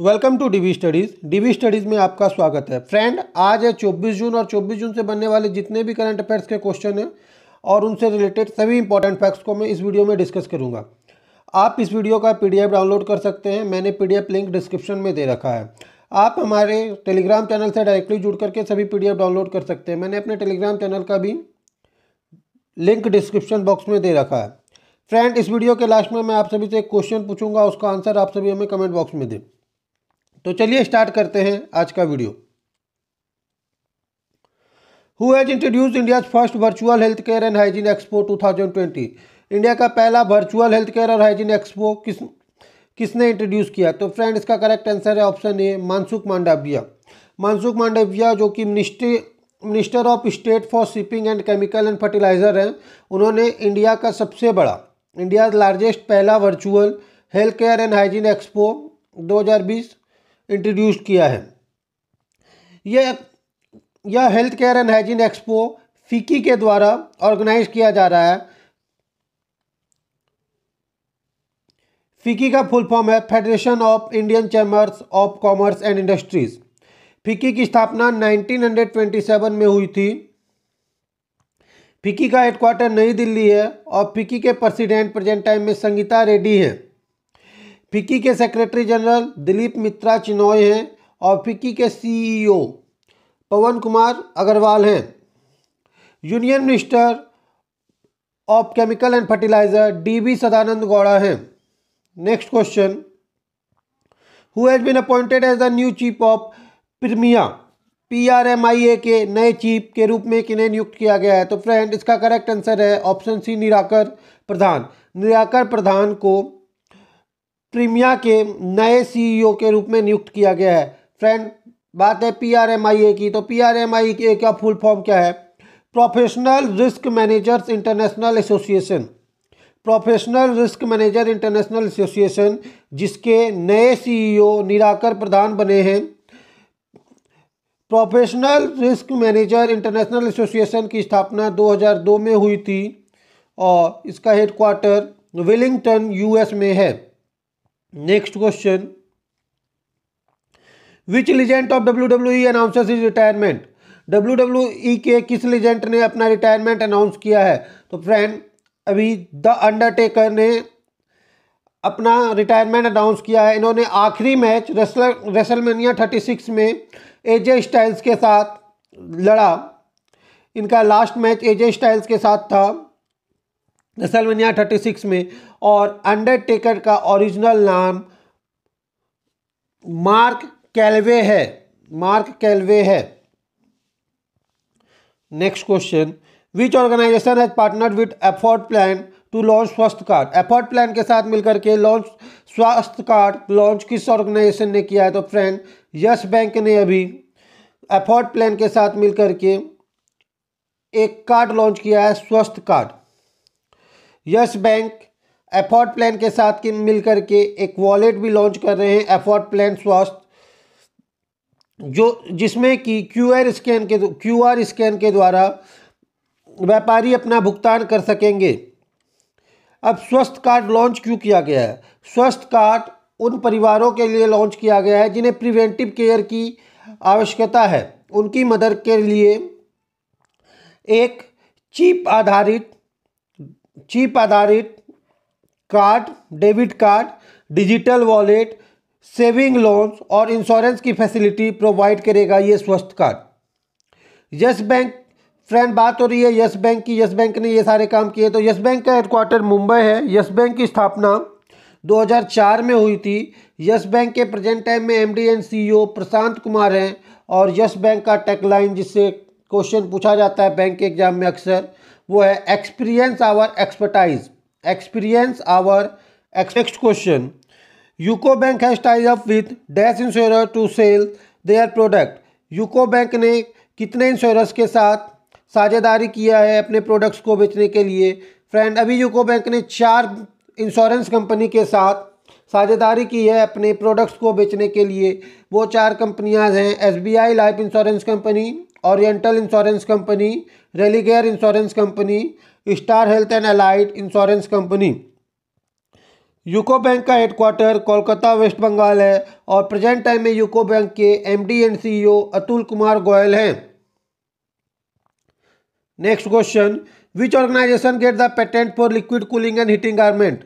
welcome to DV studies DV studies में आपका स्वागत है फ्रेंड आज है 24 जून और 24 जून से बनने वाले जितने भी करंट अफेयर्स के क्वेश्चन हैं और उनसे रिलेटेड सभी इंपॉर्टेंट फैक्ट्स को मैं इस वीडियो में डिस्कस करूंगा आप इस वीडियो का पीडीएफ डाउनलोड कर सकते हैं मैंने पी लिंक डिस्क्रिप्शन में दे रखा है आप हमारे टेलीग्राम चैनल से डायरेक्टली जुड़ करके सभी पी डाउनलोड कर सकते हैं मैंने अपने टेलीग्राम चैनल का भी लिंक डिस्क्रिप्शन बॉक्स में दे रखा है फ्रेंड इस वीडियो के लास्ट में मैं आप सभी से एक क्वेश्चन पूछूंगा उसका आंसर आप सभी हमें कमेंट बॉक्स में दें तो चलिए स्टार्ट करते हैं आज का video who has introduce India first virtual health care and hygiene expo 2020 India का पहला वर्चुअल हेल्थ केयर और हाइजीन एक्सपो किस किसने इंट्रोड्यूस किया तो फ्रेंड इसका करेक्ट आंसर है ऑप्शन ए मानसुख मांडविया मानसुख मांडविया जो कि ministry minister of state for shipping and chemical and fertiliser हैं उन्होंने इंडिया का सबसे बड़ा इंडिया लार्जेस्ट पहला virtual health care and hygiene expo 2020 introduce किया है यह यह health care and hygiene expo FICCI के द्वारा ऑर्गेनाइज किया जा रहा है फिक्की का फुल फॉर्म है federation of Indian chambers of commerce and industries FICCI की स्थापना 1927 में हुई थी फिक्की का हेडक्वार्टर नई दिल्ली है और फिक्की के प्रेसिडेंट प्रेजेंट टाइम में संगीता रेड्डी है फिक्की के सेक्रेटरी जनरल दिलीप मित्रा चिनॉय हैं और फिक्की के सीईओ पवन कुमार अग्रवाल हैं union minister of chemical and fertiliser D V Sadananda Gowda हैं next question who has been appointed as the new chief of PRMIA P R M I A के नए चीफ के रूप में किन्हें नियुक्त किया गया है तो फ्रेंड इसका करेक्ट आंसर है ऑप्शन सी निराकर प्रधान निराकर प्रधान को प्रीमिया के नए सीईओ e के रूप में नियुक्त किया गया है फ्रेंड बात है पीआरएमआईए की तो पीआरएमआईए का फुल फॉर्म क्या है professional risk managers international association professional risk manager international association जिसके नए सीईओ e निराकर प्रधान बने हैं professional risk manager international association की स्थापना 2002 में हुई थी और इसका हेडक्वार्टर विलिंगटन यूएस में है next question which legend of W W E announce is retirement W W E के किस लीजेंट ने अपना रिटायरमेंट अनाउंस किया है तो फ्रेंड अभी द अंडरटेकर ने अपना रिटायरमेंट अनाउंस किया है इन्होंने आखिरी match wrestler WrestleMania thirty six में एजे स्टाइल्स के साथ लड़ा इनका लास्ट मैच एजे स्टाइल्स के साथ था थर्टी सिक्स में और अंडरटेकर का ओरिजिनल नाम मार्क कैलवे है मार्क कैलवे है next question which organisation has partnered with Affort plan to launch Swasthya card Affort plan के साथ मिलकर के लॉन्च स्वास्थ्य कार्ड लॉन्च किस ऑर्गेनाइजेशन ने किया है तो फ्रेंड यस बैंक ने अभी एफोर्ट प्लान के साथ मिलकर के एक कार्ड लॉन्च किया है Swasth card Yes Bank Affort plan के साथ के मिलकर के एक वॉलेट भी लॉन्च कर रहे हैं एफोर्ट प्लान स्वास्थ्य जो जिसमें कि क्यूआर स्कैन के क्यूआर स्कैन के द्वारा व्यापारी अपना भुगतान कर सकेंगे अब स्वस्थ कार्ड लॉन्च क्यों किया गया है स्वस्थ कार्ड उन परिवारों के लिए लॉन्च किया गया है जिन्हें प्रिवेंटिव केयर की आवश्यकता है उनकी मदद के लिए एक चिप आधारित चिप आधारित card debit card digital wallet saving loans और इंश्योरेंस की फैसिलिटी प्रोवाइड करेगा ये स्वस्थ कार्ड यस बैंक फ्रेंड बात हो रही है यस बैंक की यस बैंक ने ये सारे काम किए तो यस बैंक का हेडक्वार्टर मुंबई है यस बैंक की स्थापना 2004 में हुई थी यस बैंक के प्रेजेंट टाइम में MD and CEO Prashant Kumar हैं और यस बैंक का टेकलाइन जिससे क्वेश्चन पूछा जाता है बैंक के एग्जाम में अक्सर वो है experience our expertise experience our next question UCO bank has ties up with dash insure to sell their product UCO bank ने कितने इंश्योरेंस के साथ साझेदारी किया है अपने प्रोडक्ट्स को बेचने के लिए फ्रेंड अभी यूको बैंक ने चार इंश्योरेंस कंपनी के साथ साझेदारी की है अपने प्रोडक्ट्स को बेचने के लिए वो चार कंपनियां हैं SBI life insurance company oriental insurance company Religare insurance company star health and allied insurance company UCO bank का हेडक्वार्टर कोलकाता वेस्ट बंगाल है और प्रेजेंट टाइम में यूको बैंक के MD and CEO Atul Kumar Goyal हैं next question which organisation get the patent for liquid cooling and heating garment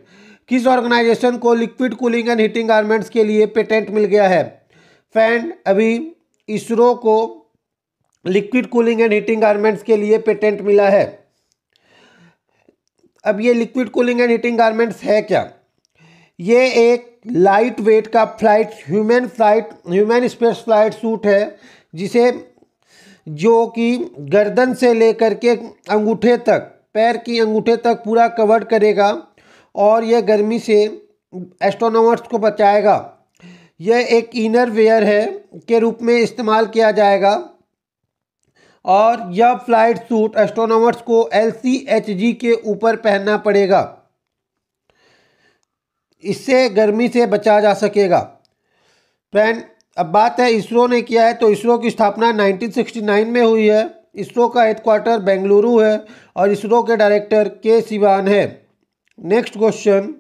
किस organisation को liquid cooling and heating garments के लिए पेटेंट मिल गया है फैंड अभी इसरो को liquid cooling and heating garments के लिए पेटेंट मिला है अब ये liquid cooling and heating garments है क्या ये एक लाइट वेट का flight human flight human space flight suit है जिसे जो कि गर्दन से लेकर के अंगूठे तक पैर की अंगूठे तक पूरा कवर करेगा और यह गर्मी से एस्ट्रोनोमर्स को बचाएगा यह एक इनर वेयर है के रूप में इस्तेमाल किया जाएगा और यह फ्लाइट सूट एस्ट्रोनॉमर्स को एल के ऊपर पहनना पड़ेगा इससे गर्मी से बचा जा सकेगा फ्रेंड अब बात है इसरो ने किया है तो इसरो की स्थापना 1969 में हुई है इसरो का हेडक्वार्टर बेंगलुरु है और इसरो के डायरेक्टर के सिवान है next question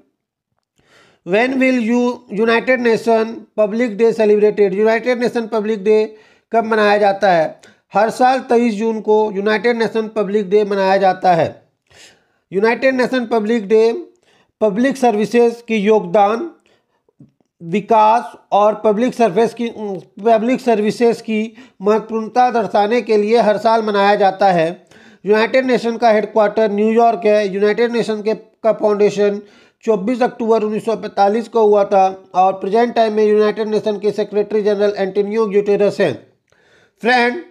when will you United Nation public day celebrated United Nation public day कब मनाया जाता है हर साल 23 जून को यूनाइटेड नेशन पब्लिक डे मनाया जाता है United Nation public day public services की योगदान विकास और पब्लिक सर्विस की पब्लिक सर्विसेज की महत्वपूर्णता दर्शाने के लिए हर साल मनाया जाता है यूनाइटेड नेशन का हेडक्वार्टर न्यूयॉर्क है यूनाइटेड नेशन के का फाउंडेशन 24 अक्टूबर 1945 को हुआ था और प्रेजेंट टाइम में यूनाइटेड नेशन के सेक्रेटरी जनरल एंटोनियो ग्यूटेरस हैं friend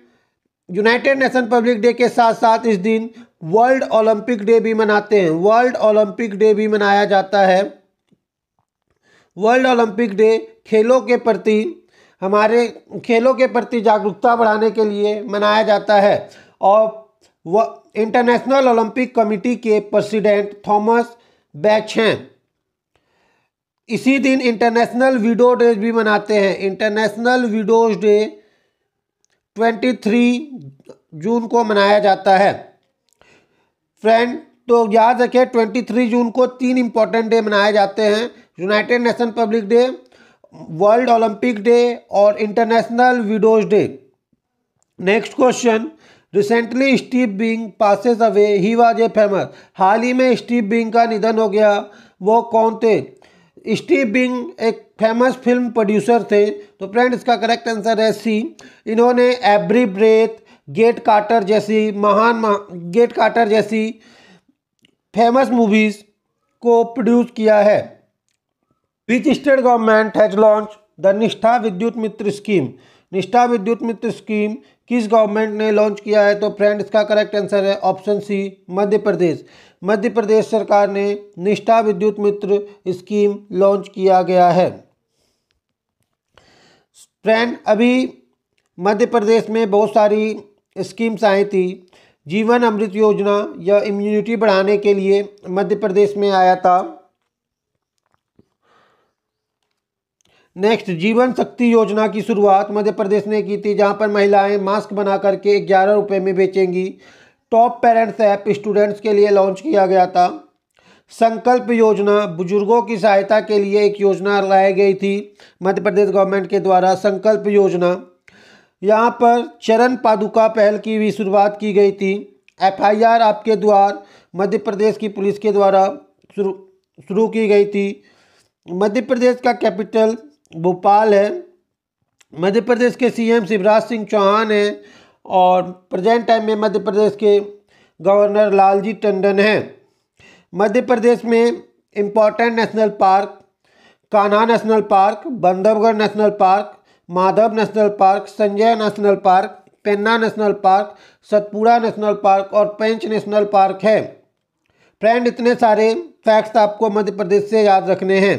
United Nation public day के साथ साथ इस दिन वर्ल्ड ओलंपिक डे भी मनाते हैं वर्ल्ड ओलंपिक डे भी मनाया जाता है वर्ल्ड ओलंपिक डे खेलों के प्रति हमारे खेलों के प्रति जागरूकता बढ़ाने के लिए मनाया जाता है और व इंटरनेशनल ओलंपिक कमेटी के प्रेसिडेंट थॉमस बैच हैं इसी दिन इंटरनेशनल विडो डे भी मनाते हैं इंटरनेशनल विडोज डे 23 जून को मनाया जाता है फ्रेंड तो याद रखें 23 जून को तीन इम्पॉर्टेंट डे मनाए जाते हैं United Nation public day world Olympic day और international widows day next question recently Steve Bing passes away he was a famous हाल ही में स्टीव बिंग का निधन हो गया वो कौन थे स्टीव बिंग एक फेमस फिल्म प्रोड्यूसर थे तो फ्रेंड इसका करेक्ट आंसर है सी इन्होंने एवरी ब्रेथ गेट कार्टर जैसी महान महा, गेट कार्टर जैसी फेमस मूवीज़ को प्रोड्यूस किया है which state government has launch the Nishtha Vidyut Mitra scheme Nishtha Vidyut Mitra scheme किस गवर्नमेंट ने लॉन्च किया है तो फ्रेंड इसका करेक्ट आंसर है ऑप्शन सी मध्य प्रदेश मध्य प्रदेश सरकार ने निष्ठा विद्युत मित्र स्कीम लॉन्च किया गया है फ्रेंड अभी मध्य प्रदेश में बहुत सारी स्कीम्स आई थी जीवन अमृत योजना या इम्यूनिटी बढ़ाने के लिए मध्य प्रदेश में आया था नेक्स्ट जीवन शक्ति योजना की शुरुआत मध्य प्रदेश ने की थी जहां पर महिलाएं मास्क बना करके ग्यारह रुपए में बेचेंगी टॉप पेरेंट्स ऐप स्टूडेंट्स के लिए लॉन्च किया गया था संकल्प योजना बुजुर्गों की सहायता के लिए एक योजना लाई गई थी मध्य प्रदेश गवर्नमेंट के द्वारा संकल्प योजना यहाँ पर चरण पादुका पहल की भी शुरुआत की गई थी एफआईआर आपके द्वार मध्य प्रदेश की पुलिस के द्वारा शुरू शुरू की गई थी मध्य प्रदेश का कैपिटल भोपाल है मध्य प्रदेश के सीएम शिवराज सिंह चौहान हैं और प्रेजेंट टाइम में मध्य प्रदेश के गवर्नर लालजी टंडन हैं मध्य प्रदेश में important national park Kanha national park Bandhavgarh national park Madhav national park Sanjay national park Panna national park Satpura national park और पेंच नेशनल पार्क है फ्रेंड इतने सारे फैक्ट्स आपको मध्य प्रदेश से याद रखने हैं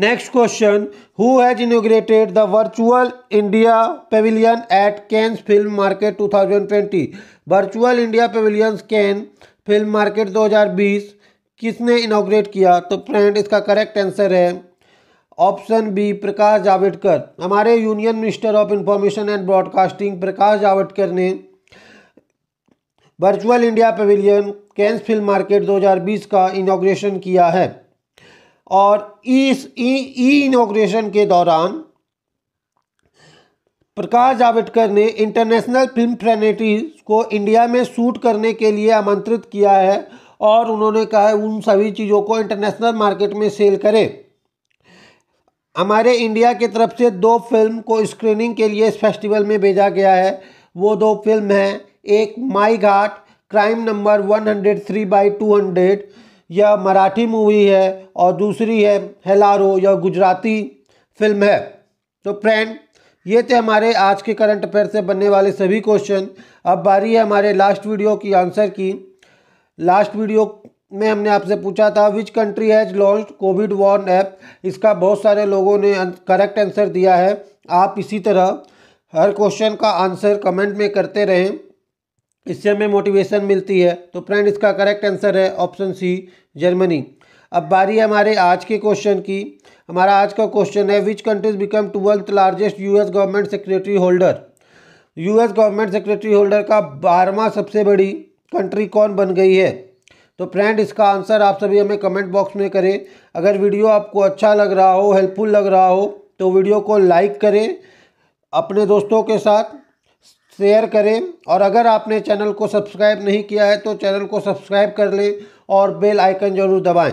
next question who has inaugurated the virtual India pavilion at Cannes film market 2020 virtual India pavilion Cannes film market 2020 किसने इनोग्रेट किया तो फ्रेंड इसका करेक्ट आंसर है ऑप्शन बी प्रकाश जावड़ेकर हमारे union minister of information and broadcasting Prakash Javadekar ने virtual India pavilion Cannes film market 2020 का inauguration किया है और इस ई इनोग्रेशन के दौरान प्रकाश जावड़ेकर ने इंटरनेशनल फिल्म फ्रेनेटीज को इंडिया में शूट करने के लिए आमंत्रित किया है और उन्होंने कहा है उन सभी चीज़ों को इंटरनेशनल मार्केट में सेल करें हमारे इंडिया की तरफ से दो फिल्म को स्क्रीनिंग के लिए इस फेस्टिवल में भेजा गया है वो दो फिल्म हैं एक Mai Ghat crime number one hundred three by two hundred यह मराठी मूवी है और दूसरी है हेलारो या गुजराती फिल्म है तो फ्रेंड ये थे हमारे आज के करंट अफेयर से बनने वाले सभी क्वेश्चन अब बारी है हमारे लास्ट वीडियो की आंसर की लास्ट वीडियो में हमने आपसे पूछा था which country has launch COVID warn app इसका बहुत सारे लोगों ने करेक्ट आंसर दिया है आप इसी तरह हर क्वेश्चन का आंसर कमेंट में करते रहें इससे हमें मोटिवेशन मिलती है तो फ्रेंड इसका करेक्ट आंसर है ऑप्शन सी जर्मनी अब बारी हमारे आज के क्वेश्चन की हमारा आज का क्वेश्चन है which countries become twelfth largest US government secretary holder US government secretary holder का बारहवा सबसे बड़ी कंट्री कौन बन गई है तो फ्रेंड इसका आंसर आप सभी हमें कमेंट बॉक्स में करें अगर वीडियो आपको अच्छा लग रहा हो हेल्पफुल लग रहा हो तो वीडियो को लाइक करें अपने दोस्तों के साथ शेयर करें और अगर आपने चैनल को सब्सक्राइब नहीं किया है तो चैनल को सब्सक्राइब कर लें और बेल आइकन ज़रूर दबाएं